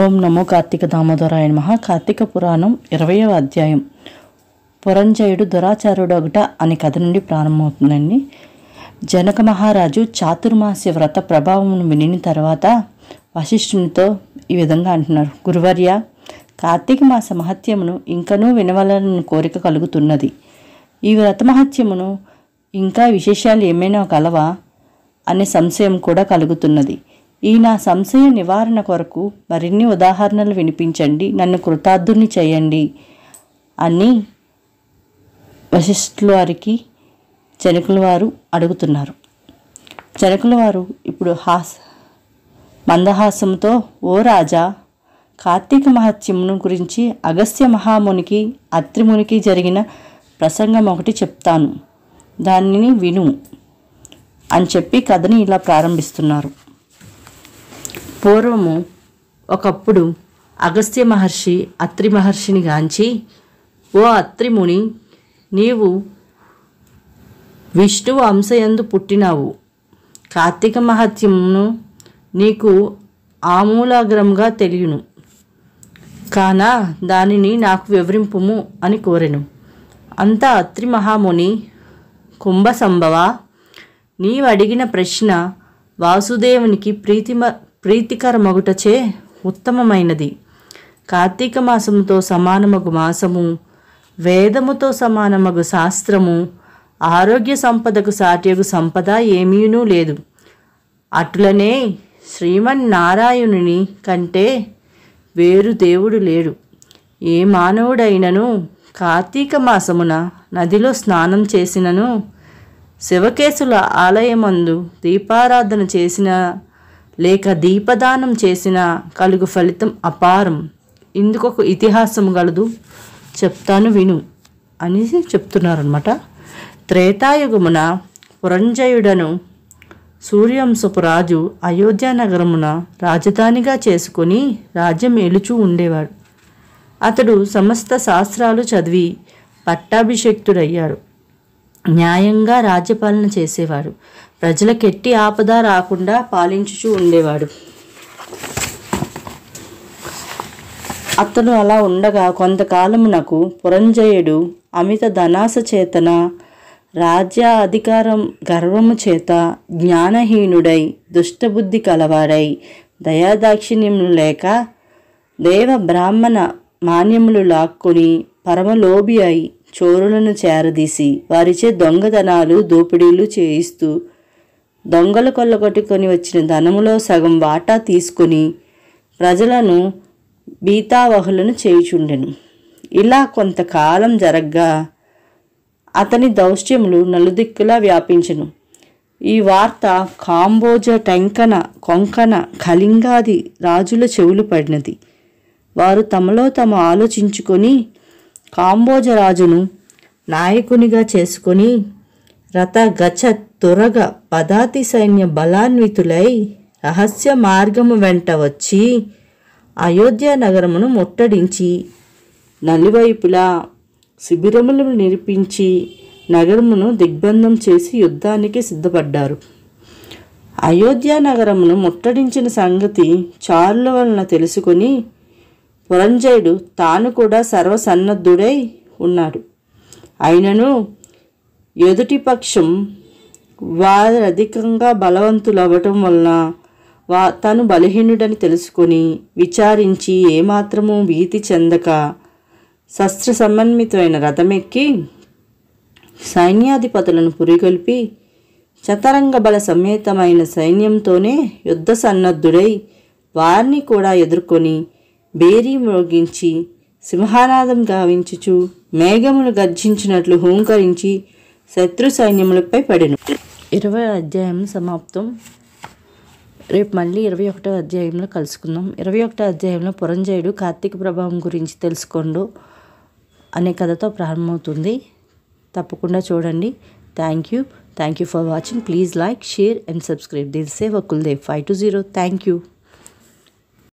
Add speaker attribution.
Speaker 1: ఓం నమో కార్తీక దామోదరాయణ మహా కార్తీక పురాణం ఇరవయవ అధ్యాయం పురంజయుడు ఒకట అనే కథ నుండి ప్రారంభమవుతుందండి జనక మహారాజు చాతుర్మాస్య వ్రత ప్రభావం వినిన తర్వాత వశిష్ఠునితో ఈ విధంగా అంటున్నారు గురువర్య కార్తీక మాస మహత్యమును ఇంకనూ వినవలని కోరిక కలుగుతున్నది ఈ వ్రత మహత్యమును ఇంకా విశేషాలు ఏమైనా కలవా అనే సంశయం కూడా కలుగుతున్నది ఈ నా సంశయ నివారణ కొరకు మరిన్ని ఉదాహరణలు వినిపించండి నన్ను కృతార్థుని చేయండి అని వశిష్ఠుల వారికి చెనకుల వారు అడుగుతున్నారు చెనకుల వారు ఇప్పుడు హాస్ మందహాసంతో ఓ రాజా కార్తీక మహత్యమును గురించి అగస్త్య మహామునికి అత్రిమునికి జరిగిన ప్రసంగం ఒకటి చెప్తాను దానిని విను అని చెప్పి కథని ఇలా ప్రారంభిస్తున్నారు పూర్వము ఒకప్పుడు అగస్త్య మహర్షి అత్రి మహర్షిని గాంచి ఓ అత్రిముని నీవు విష్ణువు అంశయందు పుట్టినావు కార్తీక మహత్యమును నీకు ఆమూలాగ్రంగా తెలియను కానా దానిని నాకు వివరింపుము అని కోరెను అంత అత్రి మహాముని కుంభ సంభవ నీవడిగిన ప్రశ్న వాసుదేవునికి ప్రీతిమ ప్రీతికర మగుటచే ఉత్తమమైనది కార్తీక మాసముతో సమానమగు మాసము వేదముతో సమానమగు శాస్త్రము ఆరోగ్య సంపదకు సాటియగు సంపద ఏమీనూ లేదు అట్లనే శ్రీమన్నారాయణుని కంటే వేరు దేవుడు లేడు ఏ మానవుడైనను కార్తీక మాసమున నదిలో స్నానం చేసినను శివకేశుల ఆలయమందు దీపారాధన చేసిన లేక దీపదానం చేసిన కలుగు ఫలితం అపారం ఇందుకొక ఇతిహాసం గలదు చెప్తాను విను అని చెప్తున్నారనమాట త్రేతాయుగమున పురంజయుడను సూర్యవంశపు రాజు అయోధ్య నగరమున రాజధానిగా చేసుకుని రాజ్యం ఏలుచూ ఉండేవాడు అతడు సమస్త శాస్త్రాలు చదివి పట్టాభిషక్తుడయ్యాడు న్యాయంగా రాజ్యపాలన చేసేవాడు ప్రజలకెట్టి ఆపద రాకుండా పాలించుచూ ఉండేవాడు అతను అలా ఉండగా కొంతకాలమునకు పురంజయుడు అమిత ధనాస చేతన రాజ్య అధికారం గర్వము చేత జ్ఞానహీనుడై దుష్టబుద్ధి కలవాడై దయాదాక్షిణ్యములు లేక దేవ బ్రాహ్మణ మాన్యములు లాక్కుని పరమలోభి అయి చోరులను చేరదీసి వారిచే దొంగతనాలు దోపిడీలు చేయిస్తూ దొంగలు కొల్లగొట్టుకొని వచ్చిన ధనములో సగం వాటా తీసుకుని ప్రజలను బీతావహులను చేయుచుండెను ఇలా కొంతకాలం జరగ్గా అతని దౌష్ట్యములు నలుదిక్కులా వ్యాపించను ఈ వార్త కాంబోజ టెంకన కొంకణ కళింగాది రాజుల చెవులు పడినది వారు తమలో తమ ఆలోచించుకొని కాంబోజరాజును నాయకునిగా చేసుకుని రథగచ తురగ పదాతి సైన్య బలాన్వితులై రహస్య మార్గము వెంట వచ్చి అయోధ్య నగరమును ముట్టడించి నలువైపులా శిబిరములు నిర్పించి నగరమును దిగ్బంధం చేసి యుద్ధానికి సిద్ధపడ్డారు అయోధ్య నగరమును ముట్టడించిన సంగతి చారుల వలన తెలుసుకొని వరంజయుడు తాను కూడా సర్వసన్నద్ధుడై ఉన్నాడు అయినను ఎదుటి పక్షం వారు అధికంగా బలవంతులు అవ్వటం వలన వా తను బలహీనుడని తెలుసుకొని విచారించి ఏమాత్రము భీతి చెందక శస్త్ర సమన్వితమైన రథమెక్కి సైన్యాధిపతులను పురిగొల్పి చతరంగ బల సమేతమైన సైన్యంతోనే యుద్ధ సన్నద్ధుడై వారిని కూడా ఎదుర్కొని బేరీ మ్రోగించి సింహానాదం గావించుచు మేఘములు గర్జించినట్లు హూంకరించి శత్రు సైన్యములపై పడెను ఇరవై అధ్యాయం సమాప్తం రేపు మళ్ళీ ఇరవై ఒకటో అధ్యాయంలో కలుసుకుందాం ఇరవై ఒకటో అధ్యాయంలో పురంజయుడు కార్తీక ప్రభావం గురించి తెలుసుకోండు అనే కథతో ప్రారంభమవుతుంది తప్పకుండా చూడండి thank you thank you for watching please like share and subscribe దిల్ సేవ కుల్దేవ్ five two zero thank you